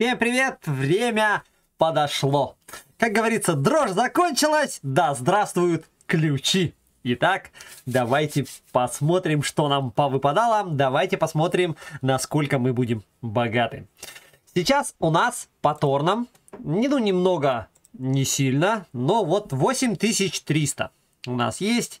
Всем привет! Время подошло. Как говорится, дрожь закончилась, да здравствуют ключи. Итак, давайте посмотрим, что нам повыпадало. Давайте посмотрим, насколько мы будем богаты. Сейчас у нас по торнам, ну немного, не сильно, но вот 8300 у нас есть.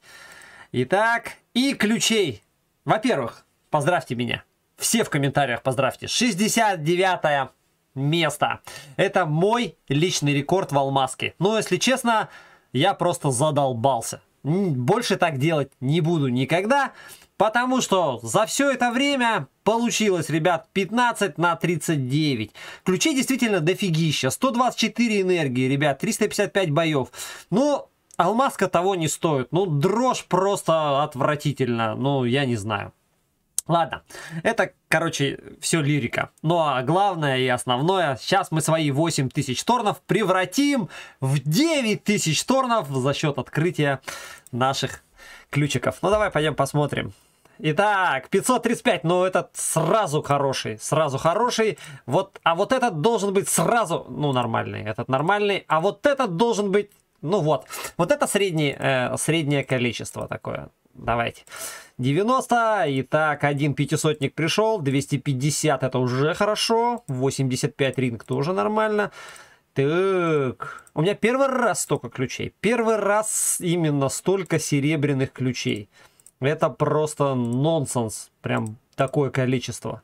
Итак, и ключей. Во-первых, поздравьте меня. Все в комментариях поздравьте. 69 место. Это мой личный рекорд в алмазке. Но, если честно, я просто задолбался. Больше так делать не буду никогда, потому что за все это время получилось, ребят, 15 на 39. Ключи действительно дофигища. 124 энергии, ребят, 355 боев. Но алмазка того не стоит. Ну, дрожь просто отвратительно. Ну, я не знаю. Ладно, это, короче, все лирика. Ну а главное и основное, сейчас мы свои 8 тысяч торнов превратим в 9 тысяч торнов за счет открытия наших ключиков. Ну давай пойдем посмотрим. Итак, 535, ну этот сразу хороший, сразу хороший. Вот, а вот этот должен быть сразу, ну нормальный, этот нормальный. А вот этот должен быть, ну вот, вот это средний, э, среднее количество такое. Давайте. 90. Итак, один пятисотник пришел. 250 это уже хорошо. 85 ринг тоже нормально. Так. У меня первый раз столько ключей. Первый раз именно столько серебряных ключей. Это просто нонсенс. Прям такое количество.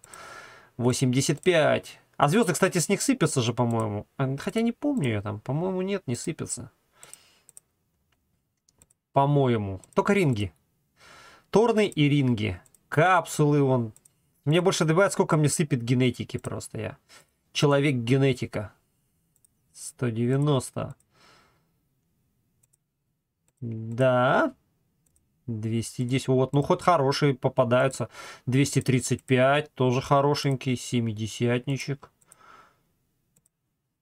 85. А звезды, кстати, с них сыпятся же, по-моему. А, хотя не помню я там. По-моему, нет, не сыпятся. По-моему. Только ринги. Торны и ринги. Капсулы он. Мне больше добавят, сколько мне сыпет генетики просто я. Человек генетика. 190. Да. 210. Вот, ну хоть хорошие попадаются. 235, тоже хорошенький. 70-ничек.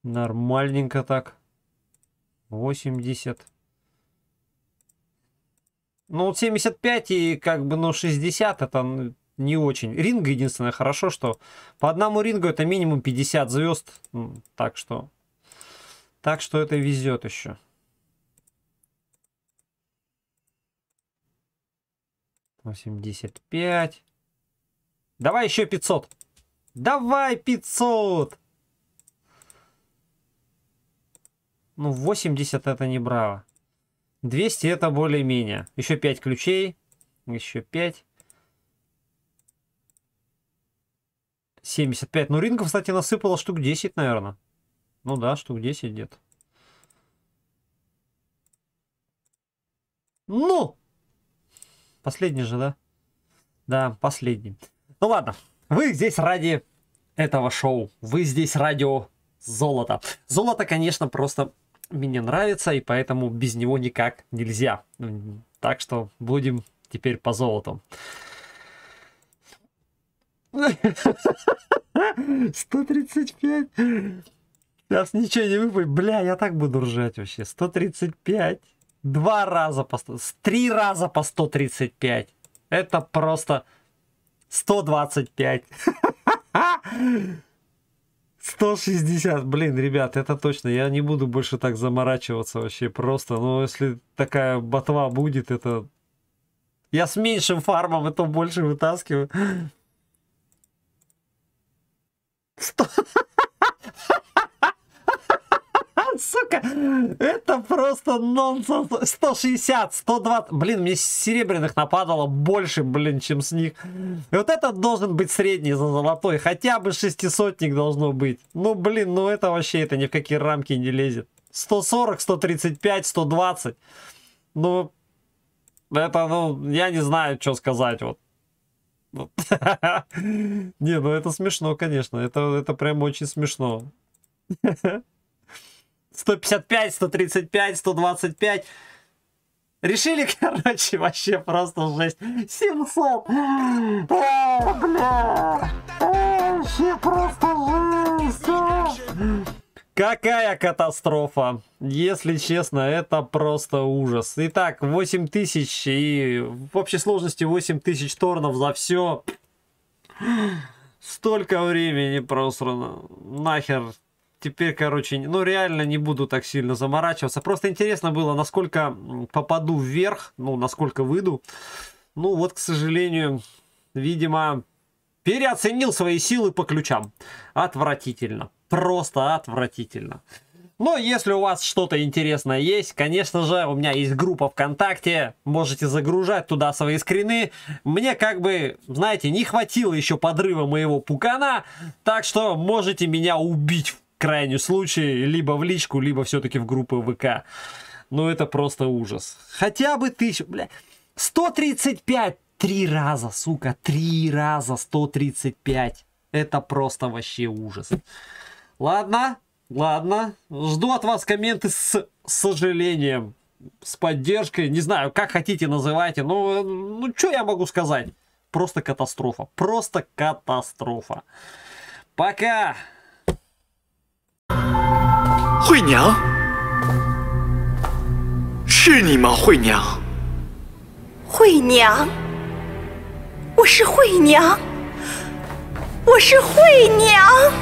Нормальненько так. 80. Ну, вот 75 и как бы, ну, 60 это не очень. Ринга единственное хорошо, что по одному рингу это минимум 50 звезд. Так что, так что это везет еще. Восемьдесят пять. Давай еще пятьсот. Давай пятьсот. Ну, восемьдесят это не браво. 200 это более-менее. Еще 5 ключей. Еще 5. 75. Ну, рингов, кстати, насыпало штук 10, наверное. Ну да, штук 10 где-то. Ну! Последний же, да? Да, последний. Ну ладно, вы здесь ради этого шоу. Вы здесь радио золота Золото, конечно, просто мне нравится, и поэтому без него никак нельзя. Ну, так что будем теперь по золоту. Сто тридцать пять. Сейчас ничего не выпадет. Бля, я так буду ржать вообще. 135. Два раза по 100. Три раза по 135. Это просто 125. 160, блин, ребят, это точно. Я не буду больше так заморачиваться вообще просто. Но ну, если такая ботва будет, это... Я с меньшим фармом, это больше вытаскиваю. Это просто нонсенс. 160, 120. Блин, мне серебряных нападало больше, блин, чем с них. И вот этот должен быть средний за золотой. Хотя бы шестисотник должно быть. Ну, блин, ну это вообще это ни в какие рамки не лезет. 140, 135, 120. Ну, это, ну, я не знаю, что сказать, вот. Не, ну это смешно, конечно. Это, это прям очень смешно. 155, 135, 125. Решили, короче, вообще просто жесть. 700! А, бля! вообще просто жесть! А. Какая катастрофа! Если честно, это просто ужас. Итак, 8000 и в общей сложности 8000 торнов за все. Столько времени просрано. Нахер теперь, короче, ну реально не буду так сильно заморачиваться. Просто интересно было, насколько попаду вверх, ну, насколько выйду. Ну вот, к сожалению, видимо, переоценил свои силы по ключам. Отвратительно. Просто отвратительно. Но если у вас что-то интересное есть, конечно же, у меня есть группа ВКонтакте, можете загружать туда свои скрины. Мне как бы, знаете, не хватило еще подрыва моего пукана, так что можете меня убить в крайнем случае либо в личку, либо все-таки в группы ВК. Ну, это просто ужас. Хотя бы тысячу, бля, 135 три раза, сука, три раза 135. Это просто вообще ужас. Ладно, ладно. Жду от вас комменты с сожалением, с поддержкой. Не знаю, как хотите называйте. Ну, ну что я могу сказать? Просто катастрофа. Просто катастрофа. Пока. 惠娘，是你吗？惠娘，惠娘，我是惠娘，我是惠娘。